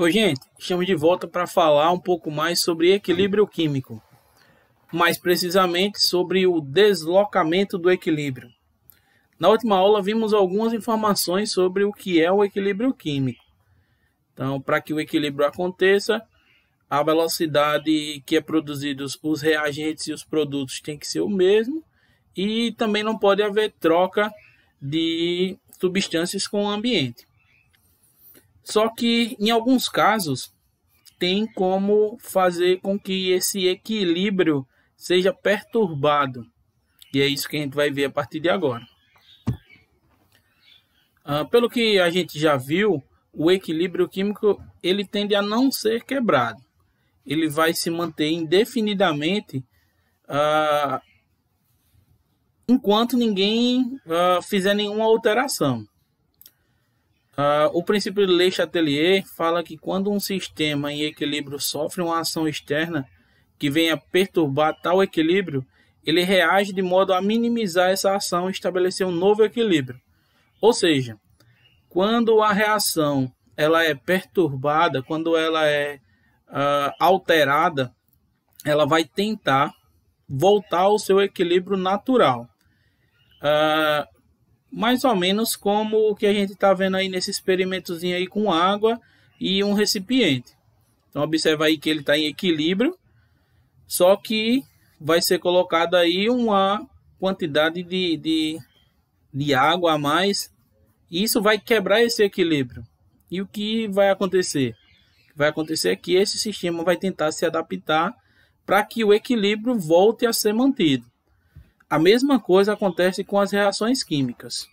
Oi, gente. Estamos de volta para falar um pouco mais sobre equilíbrio químico, mais precisamente sobre o deslocamento do equilíbrio. Na última aula, vimos algumas informações sobre o que é o equilíbrio químico. Então, para que o equilíbrio aconteça, a velocidade que é produzidos os reagentes e os produtos tem que ser o mesmo e também não pode haver troca de substâncias com o ambiente. Só que em alguns casos tem como fazer com que esse equilíbrio seja perturbado. E é isso que a gente vai ver a partir de agora. Ah, pelo que a gente já viu, o equilíbrio químico ele tende a não ser quebrado. Ele vai se manter indefinidamente ah, enquanto ninguém ah, fizer nenhuma alteração. Uh, o princípio de Le Chatelier fala que quando um sistema em equilíbrio sofre uma ação externa que venha perturbar tal equilíbrio, ele reage de modo a minimizar essa ação e estabelecer um novo equilíbrio. Ou seja, quando a reação ela é perturbada, quando ela é uh, alterada, ela vai tentar voltar ao seu equilíbrio natural. Uh, mais ou menos como o que a gente está vendo aí nesse experimentozinho aí com água e um recipiente. Então observa aí que ele está em equilíbrio, só que vai ser colocado aí uma quantidade de, de, de água a mais. E isso vai quebrar esse equilíbrio. E o que vai acontecer? vai acontecer é que esse sistema vai tentar se adaptar para que o equilíbrio volte a ser mantido. A mesma coisa acontece com as reações químicas.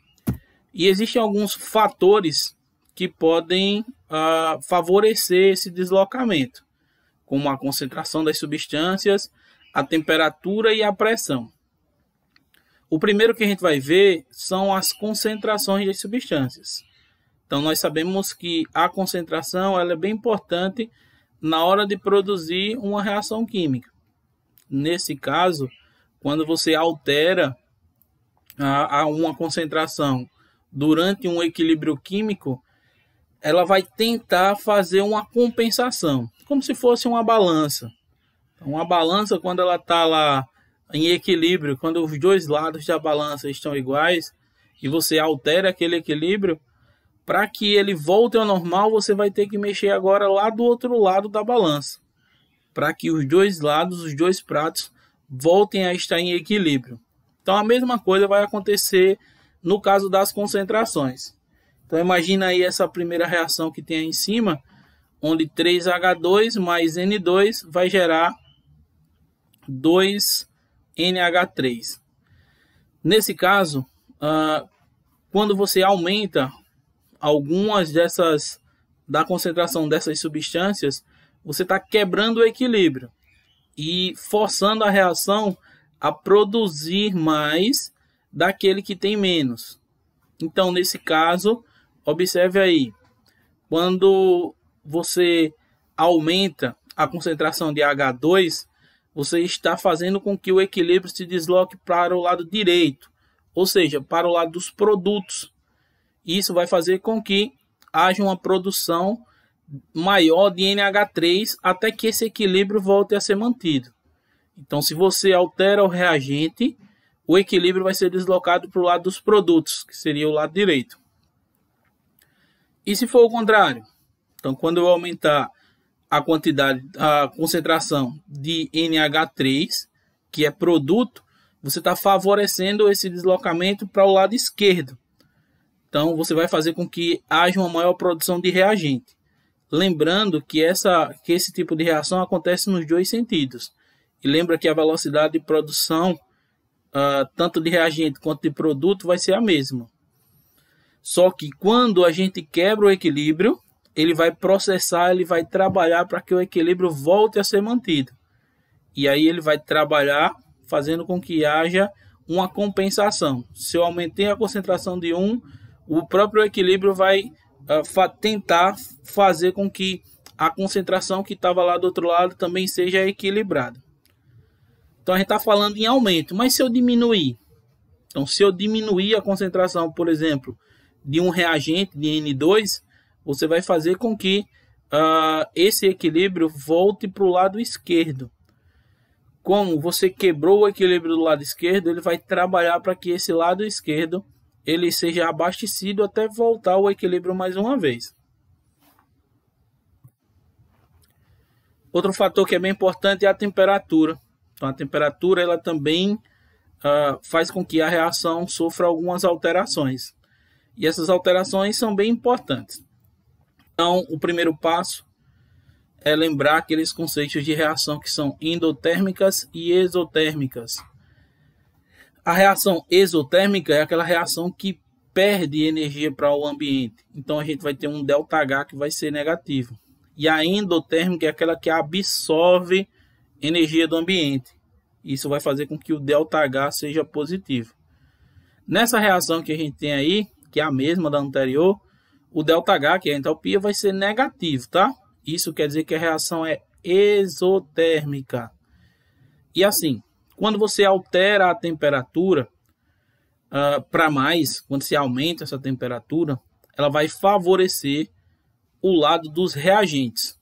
E existem alguns fatores que podem uh, favorecer esse deslocamento, como a concentração das substâncias, a temperatura e a pressão. O primeiro que a gente vai ver são as concentrações das substâncias. Então nós sabemos que a concentração ela é bem importante na hora de produzir uma reação química. Nesse caso, quando você altera a, a uma concentração durante um equilíbrio químico, ela vai tentar fazer uma compensação, como se fosse uma balança. Então, uma balança, quando ela está lá em equilíbrio, quando os dois lados da balança estão iguais e você altera aquele equilíbrio, para que ele volte ao normal, você vai ter que mexer agora lá do outro lado da balança, para que os dois lados, os dois pratos, voltem a estar em equilíbrio. Então a mesma coisa vai acontecer no caso das concentrações. Então imagina aí essa primeira reação que tem aí em cima, onde 3H2 mais N2 vai gerar 2NH3. Nesse caso, ah, quando você aumenta algumas dessas da concentração dessas substâncias, você está quebrando o equilíbrio e forçando a reação a produzir mais daquele que tem menos. Então, nesse caso, observe aí, quando você aumenta a concentração de H2, você está fazendo com que o equilíbrio se desloque para o lado direito, ou seja, para o lado dos produtos. Isso vai fazer com que haja uma produção maior de NH3 até que esse equilíbrio volte a ser mantido. Então, se você altera o reagente, o equilíbrio vai ser deslocado para o lado dos produtos, que seria o lado direito. E se for o contrário? Então, quando eu aumentar a quantidade, a concentração de NH3, que é produto, você está favorecendo esse deslocamento para o lado esquerdo. Então, você vai fazer com que haja uma maior produção de reagente. Lembrando que, essa, que esse tipo de reação acontece nos dois sentidos. E lembra que a velocidade de produção, uh, tanto de reagente quanto de produto, vai ser a mesma. Só que quando a gente quebra o equilíbrio, ele vai processar, ele vai trabalhar para que o equilíbrio volte a ser mantido. E aí ele vai trabalhar fazendo com que haja uma compensação. Se eu aumentei a concentração de um, o próprio equilíbrio vai ah, fa tentar fazer com que a concentração que estava lá do outro lado também seja equilibrada. Então a gente está falando em aumento, mas se eu diminuir, então se eu diminuir a concentração, por exemplo, de um reagente de N2, você vai fazer com que uh, esse equilíbrio volte para o lado esquerdo. Como você quebrou o equilíbrio do lado esquerdo, ele vai trabalhar para que esse lado esquerdo ele seja abastecido até voltar ao equilíbrio mais uma vez. Outro fator que é bem importante é a temperatura. Então, a temperatura ela também uh, faz com que a reação sofra algumas alterações. E essas alterações são bem importantes. Então, o primeiro passo é lembrar aqueles conceitos de reação que são endotérmicas e exotérmicas. A reação exotérmica é aquela reação que perde energia para o ambiente. Então a gente vai ter um ΔH que vai ser negativo. E a endotérmica é aquela que absorve energia do ambiente. Isso vai fazer com que o ΔH seja positivo. Nessa reação que a gente tem aí, que é a mesma da anterior, o ΔH, que é a entalpia, vai ser negativo, tá? Isso quer dizer que a reação é exotérmica. E assim, quando você altera a temperatura uh, ah, para mais, quando se aumenta essa temperatura, ela vai favorecer o lado dos reagentes.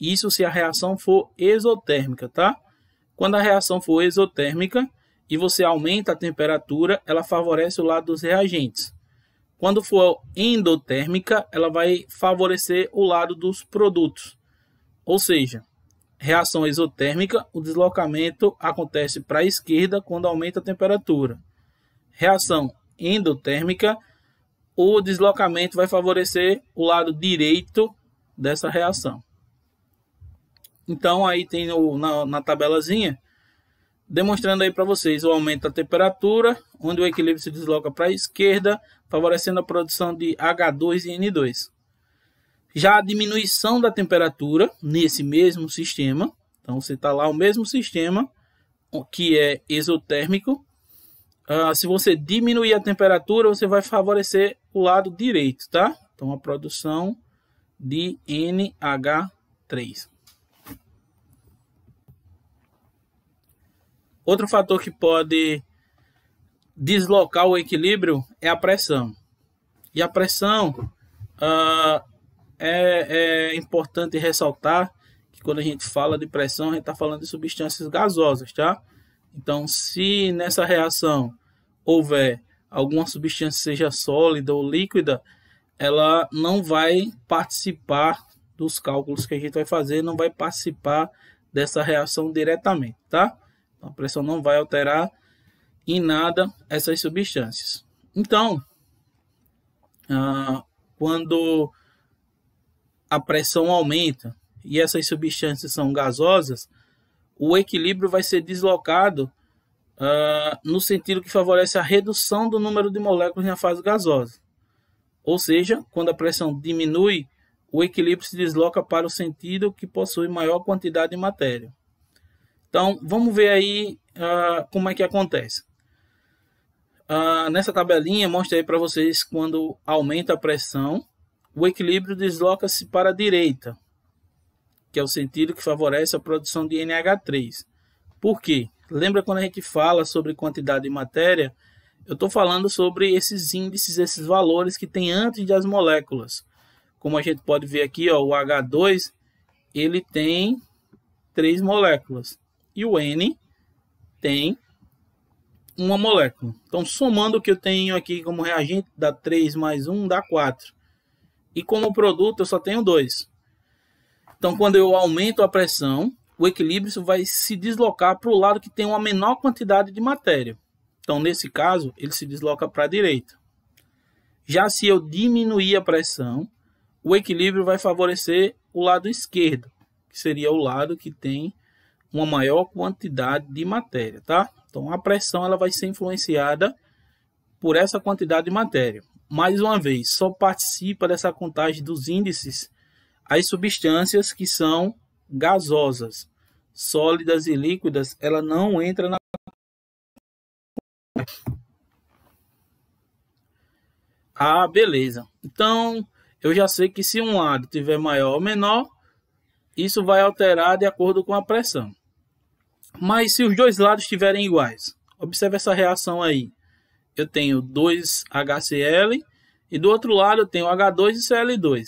Isso se a reação for exotérmica, tá? Quando a reação for exotérmica e você aumenta a temperatura, ela favorece o lado dos reagentes. Quando for endotérmica, ela vai favorecer o lado dos produtos. Ou seja, reação exotérmica, o deslocamento acontece para a esquerda quando aumenta a temperatura. Reação endotérmica, o deslocamento vai favorecer o lado direito dessa reação. Então, aí tem na, na tabelazinha, demonstrando aí para vocês o aumento da temperatura, onde o equilíbrio se desloca para a esquerda, favorecendo a produção de H2 e N2. Já a diminuição da temperatura nesse mesmo sistema, então você está lá o mesmo sistema que é exotérmico Uh, se você diminuir a temperatura, você vai favorecer o lado direito, tá? Então a produção de NH3. Outro fator que pode deslocar o equilíbrio é a pressão. E a pressão uh, é, é importante ressaltar que quando a gente fala de pressão, a gente está falando de substâncias gasosas, tá? Então, se nessa reação houver alguma substância, seja sólida ou líquida, ela não vai participar dos cálculos que a gente vai fazer, não vai participar dessa reação diretamente, tá? Então, a pressão não vai alterar em nada essas substâncias. Então, ah, quando a pressão aumenta e essas substâncias são gasosas, o equilíbrio vai ser deslocado uh, no sentido que favorece a redução do número de moléculas na fase gasosa. Ou seja, quando a pressão diminui, o equilíbrio se desloca para o sentido que possui maior quantidade de matéria. Então, vamos ver aí uh, como é que acontece. Uh, nessa tabelinha, mostra aí para vocês quando aumenta a pressão o equilíbrio desloca-se para a direita, que é o sentido que favorece a produção de NH3. Por quê? Lembra quando a gente fala sobre quantidade de matéria? Eu estou falando sobre esses índices, esses valores que tem antes das moléculas. Como a gente pode ver aqui, ó, o H2 ele tem três moléculas e o N tem uma molécula. Então, somando o que eu tenho aqui como reagente, dá 3 mais 1, dá 4 e como produto eu só tenho dois. Então, quando eu aumento a pressão, o equilíbrio vai se deslocar para o lado que tem uma menor quantidade de matéria. Então, nesse caso, ele se desloca para a direita. Já se eu diminuir a pressão, o equilíbrio vai favorecer o lado esquerdo, que seria o lado que tem uma maior quantidade de matéria, tá? Então, a pressão ela vai ser influenciada por essa quantidade de matéria mais uma vez, só participa dessa contagem dos índices as substâncias que são gasosas, sólidas e líquidas, ela não entra na Ah, beleza. Então, eu já sei que se um lado tiver maior ou menor, isso vai alterar de acordo com a pressão. Mas se os dois lados estiverem iguais, observe essa reação aí eu tenho 2HCl e do outro lado eu tenho H2 e Cl2.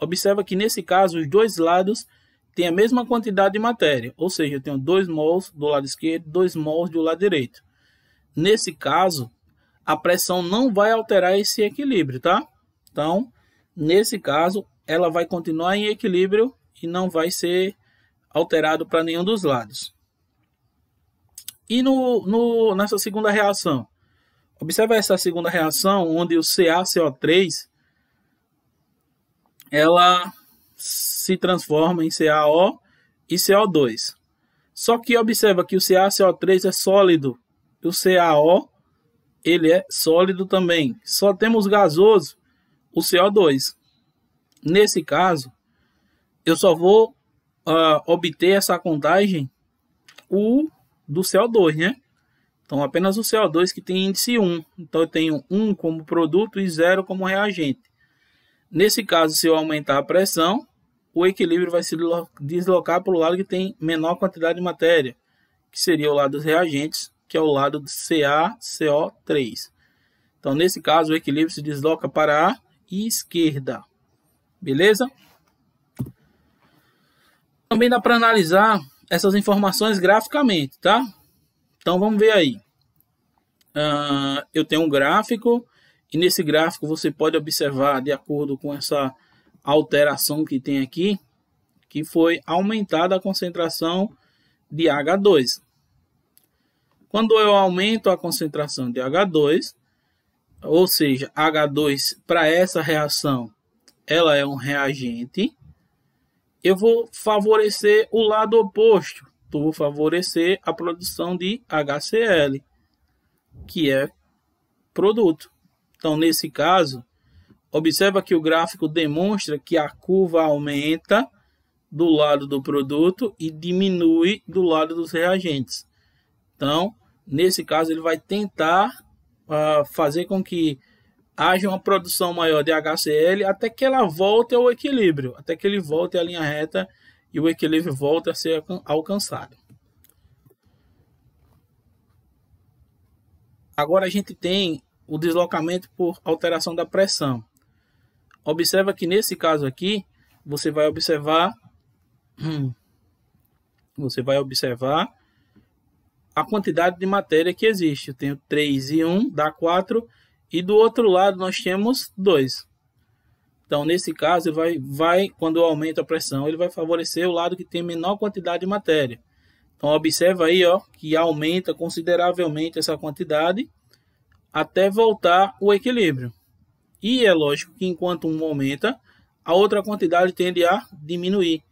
Observa que nesse caso os dois lados têm a mesma quantidade de matéria, ou seja, eu tenho 2 mols do lado esquerdo, 2 mols do lado direito. Nesse caso, a pressão não vai alterar esse equilíbrio, tá? Então, nesse caso, ela vai continuar em equilíbrio e não vai ser alterado para nenhum dos lados. E no, no, nessa segunda reação? Observa essa segunda reação, onde o CaCO3 ela se transforma em CaO e CO2. Só que observa que o CaCO3 é sólido, o CaO ele é sólido também. Só temos gasoso, o CO2. Nesse caso, eu só vou uh, obter essa contagem U do CO2, né? Então, apenas o CO2 que tem índice 1. Então, eu tenho 1 como produto e 0 como reagente. Nesse caso, se eu aumentar a pressão, o equilíbrio vai se deslocar para o lado que tem menor quantidade de matéria, que seria o lado dos reagentes, que é o lado de CaCO3. Então, nesse caso, o equilíbrio se desloca para a esquerda. Beleza? Também dá para analisar essas informações graficamente, tá? Então vamos ver aí. Uh, eu tenho um gráfico e nesse gráfico você pode observar de acordo com essa alteração que tem aqui, que foi aumentada a concentração de H2. Quando eu aumento a concentração de H2, ou seja, H2 para essa reação, ela é um reagente, eu vou favorecer o lado oposto, por favorecer a produção de HCl, que é produto. Então, nesse caso, observa que o gráfico demonstra que a curva aumenta do lado do produto e diminui do lado dos reagentes. Então, nesse caso, ele vai tentar uh, fazer com que haja uma produção maior de HCl até que ela volte ao equilíbrio, até que ele volte à linha reta e o equilíbrio volta a ser alcançado. Agora a gente tem o deslocamento por alteração da pressão. Observa que nesse caso aqui, você vai observar hum, você vai observar a quantidade de matéria que existe. Eu tenho 3 e 1, dá 4, e do outro lado nós temos 2. Então, nesse caso, ele vai, vai, quando aumenta a pressão, ele vai favorecer o lado que tem menor quantidade de matéria. Então, observa aí ó, que aumenta consideravelmente essa quantidade até voltar o equilíbrio. E é lógico que enquanto um aumenta, a outra quantidade tende a diminuir.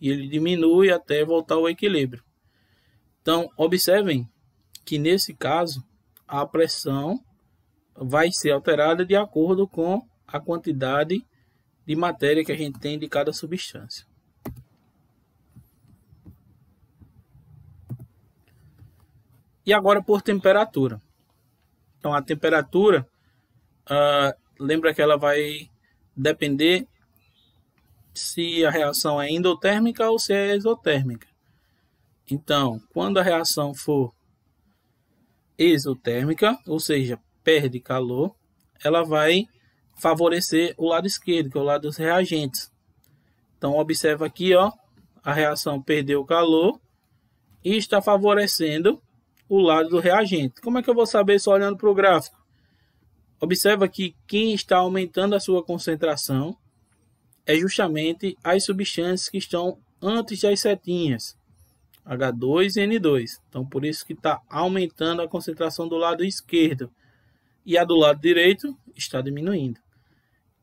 E ele diminui até voltar ao equilíbrio. Então, observem que nesse caso, a pressão vai ser alterada de acordo com a quantidade de matéria que a gente tem de cada substância. E agora por temperatura. Então a temperatura, uh, lembra que ela vai depender se a reação é endotérmica ou se é exotérmica. Então, quando a reação for exotérmica, ou seja, perde calor, ela vai favorecer o lado esquerdo, que é o lado dos reagentes. Então observa aqui, ó, a reação perdeu o calor e está favorecendo o lado do reagente. Como é que eu vou saber só olhando para o gráfico? Observa que quem está aumentando a sua concentração é justamente as substâncias que estão antes das setinhas, H2 e N2. Então, por isso que está aumentando a concentração do lado esquerdo. E a do lado direito está diminuindo.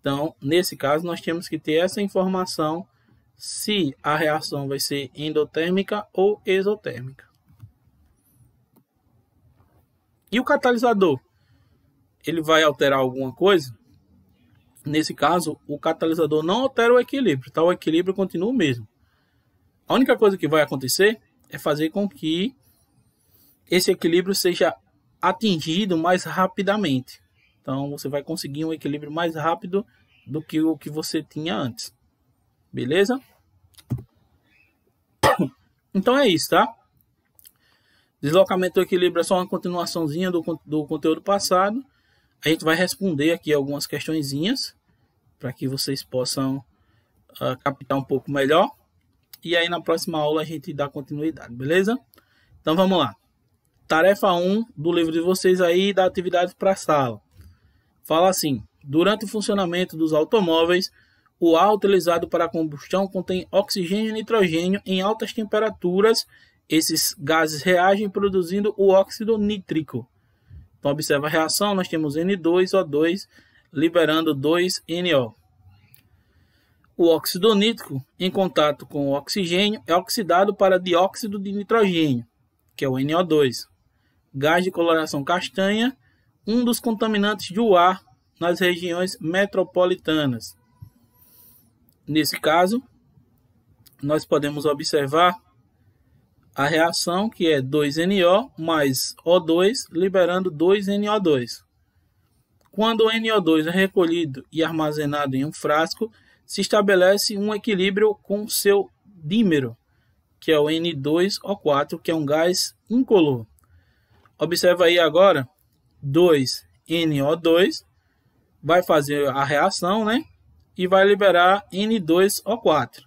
Então, nesse caso, nós temos que ter essa informação se a reação vai ser endotérmica ou exotérmica. E o catalisador? Ele vai alterar alguma coisa? Nesse caso, o catalisador não altera o equilíbrio, tá? O equilíbrio continua o mesmo. A única coisa que vai acontecer é fazer com que esse equilíbrio seja atingido mais rapidamente. Então você vai conseguir um equilíbrio mais rápido do que o que você tinha antes. Beleza? Então é isso, tá? Deslocamento do equilíbrio é só uma continuaçãozinha do, do conteúdo passado. A gente vai responder aqui algumas questõezinhas para que vocês possam uh, captar um pouco melhor. E aí na próxima aula a gente dá continuidade, beleza? Então vamos lá. Tarefa 1 do livro de vocês aí da atividade para a sala fala assim: durante o funcionamento dos automóveis, o ar utilizado para a combustão contém oxigênio e nitrogênio em altas temperaturas. Esses gases reagem produzindo o óxido nítrico. Então, observa a reação: nós temos N2O2 liberando 2NO. O óxido nítrico, em contato com o oxigênio, é oxidado para dióxido de nitrogênio, que é o NO2. Gás de coloração castanha um dos contaminantes do ar nas regiões metropolitanas. Nesse caso, nós podemos observar a reação que é 2NO mais O2 liberando 2NO2. Quando o NO2 é recolhido e armazenado em um frasco, se estabelece um equilíbrio com seu dímero, que é o N2O4, que é um gás incolor. Observa aí agora 2NO2, vai fazer a reação, né? E vai liberar N2O4.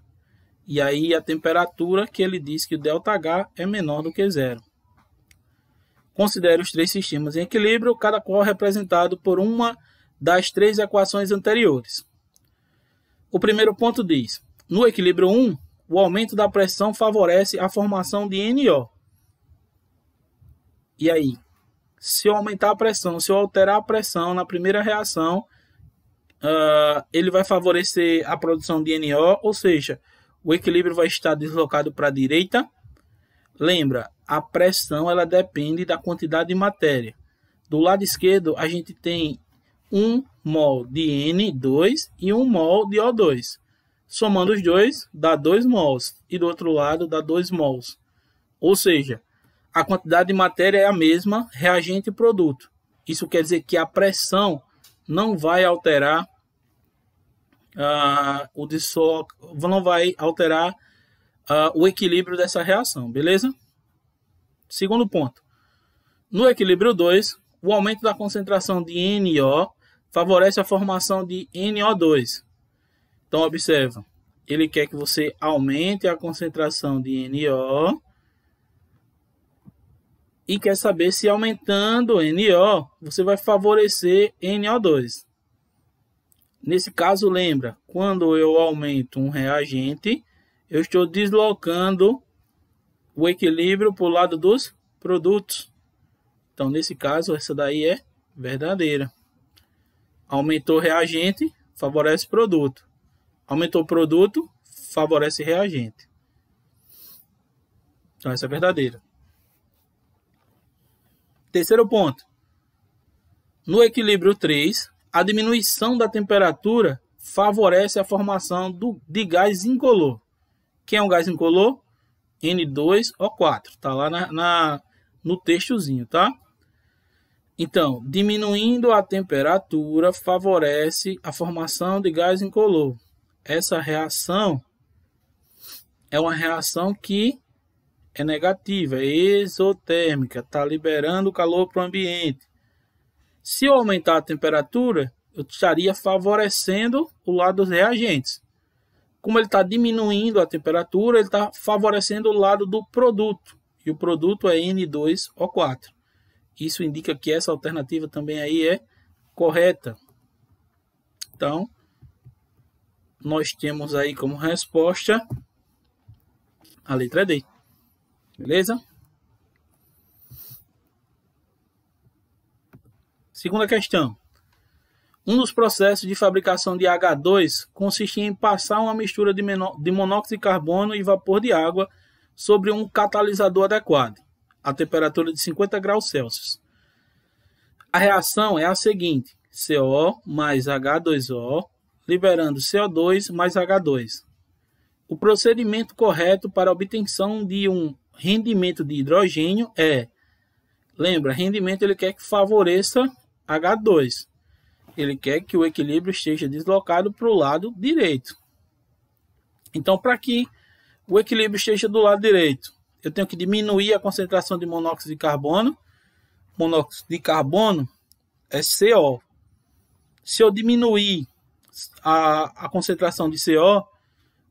E aí a temperatura que ele diz que o ΔH é menor do que zero. Considere os três sistemas em equilíbrio, cada qual representado por uma das três equações anteriores. O primeiro ponto diz: no equilíbrio 1, o aumento da pressão favorece a formação de NO. E aí, se eu aumentar a pressão, se eu alterar a pressão na primeira reação, uh, ele vai favorecer a produção de NO, ou seja, o equilíbrio vai estar deslocado para a direita. Lembra, a pressão ela depende da quantidade de matéria. Do lado esquerdo, a gente tem 1 mol de N2 e 1 mol de O2. Somando os dois, dá 2 mols. E do outro lado, dá 2 mols. Ou seja, a quantidade de matéria é a mesma, reagente e produto. Isso quer dizer que a pressão não vai alterar uh, o disso não vai alterar uh, o equilíbrio dessa reação, beleza? Segundo ponto. No equilíbrio 2, o aumento da concentração de NO favorece a formação de NO2. Então observa, ele quer que você aumente a concentração de NO e quer saber se aumentando NO você vai favorecer NO2. Nesse caso, lembra, quando eu aumento um reagente, eu estou deslocando o equilíbrio para o lado dos produtos. Então, nesse caso, essa daí é verdadeira. Aumentou reagente, favorece produto. Aumentou produto, favorece reagente. Então, essa é verdadeira. Terceiro ponto. No equilíbrio 3, a diminuição da temperatura favorece a formação do, de gás incolor. Quem é um gás incolor? N2O4. Tá lá na, na, no textozinho, tá? Então, diminuindo a temperatura favorece a formação de gás incolor. Essa reação é uma reação que é negativa, é exotérmica, está liberando calor para o ambiente. Se eu aumentar a temperatura, eu estaria favorecendo o lado dos reagentes. Como ele está diminuindo a temperatura, ele está favorecendo o lado do produto. E o produto é N2O4. Isso indica que essa alternativa também aí é correta. Então, nós temos aí como resposta a letra D. Beleza? Segunda questão. Um dos processos de fabricação de H2 consistia em passar uma mistura de, de monóxido de carbono e vapor de água sobre um catalisador adequado, a temperatura de 50 graus Celsius. A reação é a seguinte: CO mais H2O, liberando CO2 mais H2. O procedimento correto para obtenção de um rendimento de hidrogênio é, lembra, rendimento ele quer que favoreça H2. Ele quer que o equilíbrio esteja deslocado para o lado direito. Então, para que o equilíbrio esteja do lado direito, eu tenho que diminuir a concentração de monóxido de carbono. Monóxido de carbono é CO. Se eu diminuir a, a concentração de CO,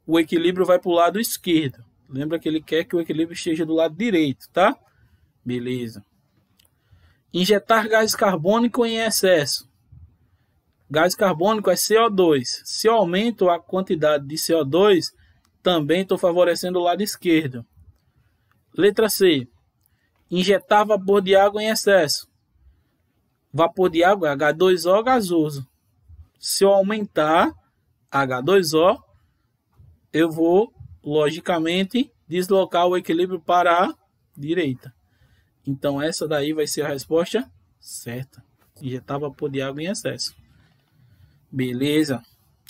o equilíbrio vai para o lado esquerdo. Lembra que ele quer que o equilíbrio esteja do lado direito, tá? Beleza. Injetar gás carbônico em excesso. Gás carbônico é CO2. Se eu aumento a quantidade de CO2, também estou favorecendo o lado esquerdo. Letra C. Injetar vapor de água em excesso. Vapor de água é H2O gasoso. Se eu aumentar H2O, eu vou logicamente, deslocar o equilíbrio para a direita. Então, essa daí vai ser a resposta certa. Injetar vapor de água em excesso. Beleza.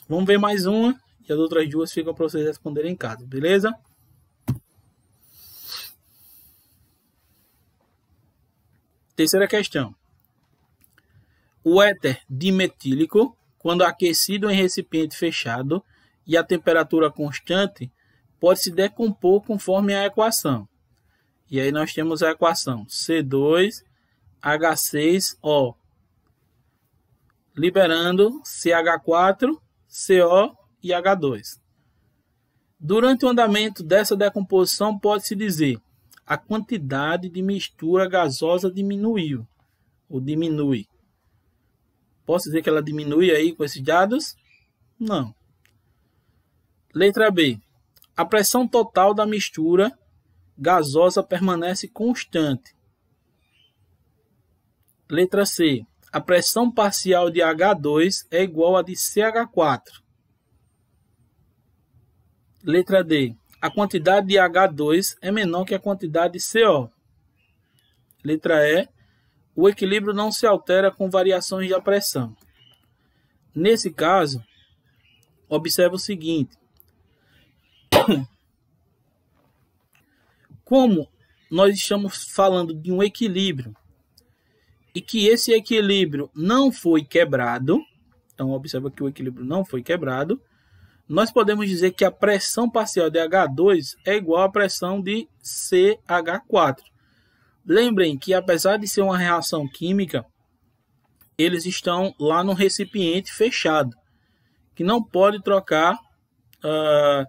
Vamos ver mais uma e as outras duas ficam para vocês responderem em casa, beleza? Terceira questão. O éter dimetílico, quando aquecido em recipiente fechado e a temperatura constante, pode se decompor conforme a equação. E aí nós temos a equação C2H6O, liberando CH4, CO e H2. Durante o andamento dessa decomposição, pode-se dizer a quantidade de mistura gasosa diminuiu, ou diminui. Posso dizer que ela diminui aí com esses dados? Não. Letra B. A pressão total da mistura gasosa permanece constante. Letra C. A pressão parcial de H2 é igual a de CH4. Letra D. A quantidade de H2 é menor que a quantidade de CO. Letra E. O equilíbrio não se altera com variações de pressão. Nesse caso, observa o seguinte: como nós estamos falando de um equilíbrio e que esse equilíbrio não foi quebrado, então observa que o equilíbrio não foi quebrado, nós podemos dizer que a pressão parcial de H2 é igual à pressão de CH4. Lembrem que apesar de ser uma reação química, eles estão lá no recipiente fechado, que não pode trocar uh,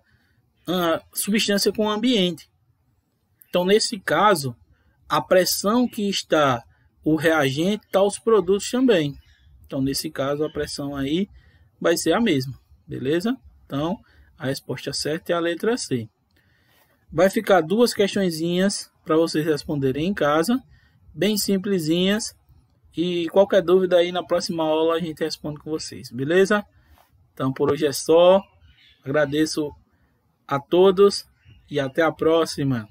a substância com o ambiente. Então, nesse caso, a pressão que está o reagente está os produtos também. Então, nesse caso, a pressão aí vai ser a mesma, beleza? Então, a resposta certa é a letra C. Vai ficar duas questõezinhas para vocês responderem em casa, bem simplesinhas. E qualquer dúvida aí na próxima aula a gente responde com vocês, beleza? Então, por hoje é só. Agradeço a todos e até a próxima.